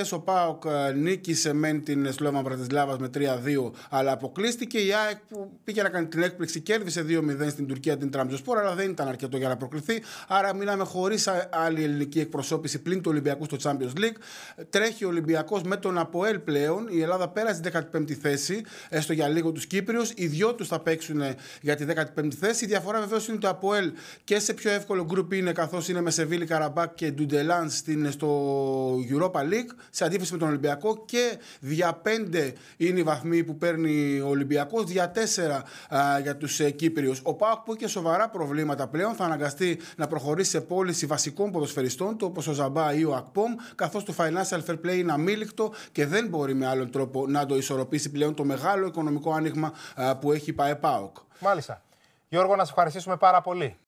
Χτες ο Πάοκ ε, νίκησε μεν την Σλόβα Μπρατισλάβας με 3-2, αλλά αποκλείστηκε. Η ΑΕΚ που πήγε να κάνει την έκπληξη κέρδισε 2-0 στην Τουρκία την Τραμζοσπορ, αλλά δεν ήταν αρκετό για να προκληθεί Άρα μιλάμε χωρί άλλη ελληνική εκπροσώπηση πλην του Ολυμπιακού στο Champions League. Τρέχει ο Ολυμπιακός με τον Αποέλ πλέον. Η Ελλάδα πέρασε την 15η θέση, έστω για λίγο τους Κύπριους. Οι δυο τους θα παίξουν ε, για τη 15η θέση. Η διαφορά βεβαίως είναι το Αποέλ και σε πιο εύκολο γκρουπ είναι καθώς είναι με Σεβίλη Καραμπάκ και Ντουντελάν ε, στο Europa League σε αντίθεση με τον Ολυμπιακό και δια πέντε είναι οι βαθμοί που παίρνει ο Ολυμπιακός, δια τέσσερα για τους ε, Κύπριους. Ο Πάοκ που είχε σοβαρά προβλήματα πλέον θα αναγκαστεί να προχωρήσει σε πώληση βασικών ποδοσφαιριστών του όπω ο Ζαμπά ή ο Ακπομ, καθώς το financial fair play είναι αμήλικτο και δεν μπορεί με άλλον τρόπο να το ισορροπήσει πλέον το μεγάλο οικονομικό άνοιγμα που έχει η ΠαΕΠΑΟΚ. Μάλιστα. Γιώργο, να σε ευχαριστήσουμε πάρα πολύ.